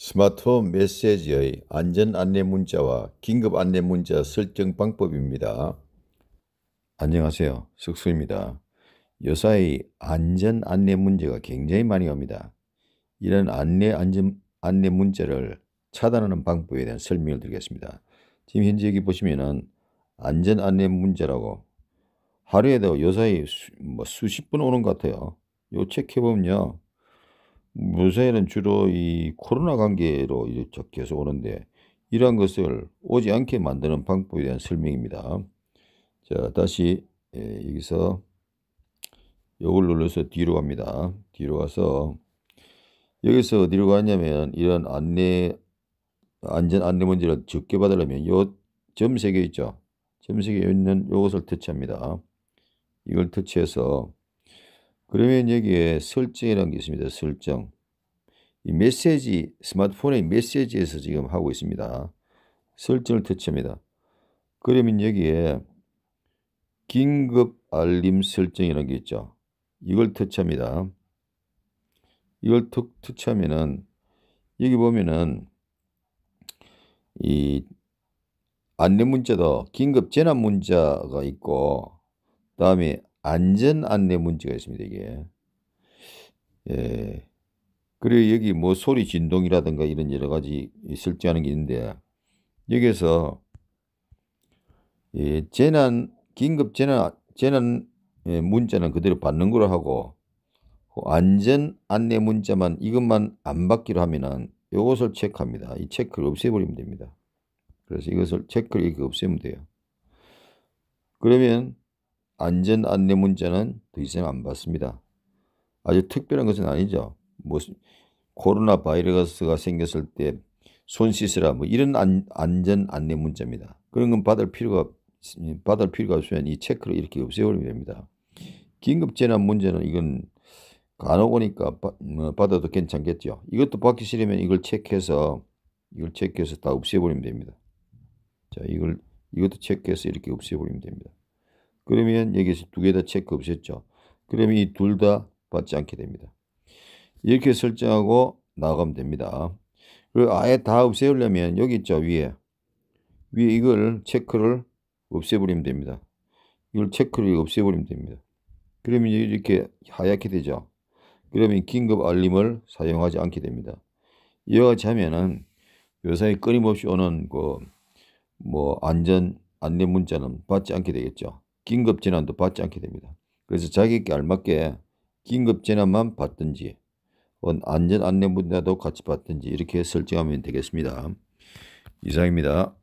스마트홈 메시지의 안전 안내 문자와 긴급 안내 문자 설정 방법입니다. 안녕하세요. 석수입니다. 요사이 안전 안내 문제가 굉장히 많이 옵니다. 이런 안내 안전 안내 문자를 차단하는 방법에 대한 설명을 드리겠습니다. 지금 현재 여기 보시면은 안전 안내 문자라고 하루에도 요사이 수, 뭐 수십 분 오는 것 같아요. 요 체크해보면요. 요새는 주로 이 코로나 관계로 계속 오는데 이러한 것을 오지 않게 만드는 방법에 대한 설명입니다. 자, 다시 예, 여기서 요걸 눌러서 뒤로 갑니다. 뒤로 가서 여기서 어디로 가냐면 이런 안내 안전 안내 문제를 적게 받으려면 요점세개 있죠. 점세개 있는 요것을 터치합니다. 이걸 터치해서 그러면 여기에 설정이라는 게 있습니다. 설정. 이 메시지, 스마트폰의 메시지에서 지금 하고 있습니다. 설정을 터치합니다. 그러면 여기에 긴급 알림 설정이라는 게 있죠. 이걸 터치합니다. 이걸 터, 치하면은 여기 보면은 이 안내 문자도 긴급 재난 문자가 있고 그 다음에 안전 안내 문제가 있습니다, 이게. 예. 그리고 여기 뭐 소리 진동이라든가 이런 여러 가지 설정하는 게 있는데, 여기에서, 예, 재난, 긴급 재난, 재난 예, 문자는 그대로 받는 걸 하고, 안전 안내 문자만 이것만 안 받기로 하면은 이것을 체크합니다. 이 체크를 없애버리면 됩니다. 그래서 이것을 체크를 이렇게 없애면 돼요. 그러면 안전 안내 문자는 더 이상 안 받습니다. 아주 특별한 것은 아니죠. 뭐 코로나 바이러스가 생겼을 때 손 씻으라 뭐 이런 안, 안전 안내 문자입니다. 그런 건 받을 필요가 받을 필요가 없으면 이 체크를 이렇게 없애버리면 됩니다. 긴급 재난 문제는 이건 간혹 오니까 뭐 받아도 괜찮겠죠. 이것도 받기 싫으면 이걸 체크해서 이걸 체크해서 다 없애버리면 됩니다. 자 이걸 이것도 체크해서 이렇게 없애버리면 됩니다. 그러면 여기서 두 개 다 체크 없앴죠. 그러면 이 둘 다 받지 않게 됩니다. 이렇게 설정하고 나가면 됩니다. 그리고 아예 다 없애려면 여기 있죠 위에 위에 이걸 체크를 없애버리면 됩니다. 이걸 체크를 없애버리면 됩니다. 그러면 이렇게 하얗게 되죠. 그러면 긴급 알림을 사용하지 않게 됩니다. 이와 같이 하면은 요사이 끊임없이 오는 그 뭐 안전 안내 문자는 받지 않게 되겠죠. 긴급 재난도 받지 않게 됩니다. 그래서 자기에게 알맞게 긴급 재난만 받든지 안전 안내문이라도 같이 받든지 이렇게 설정하면 되겠습니다. 이상입니다.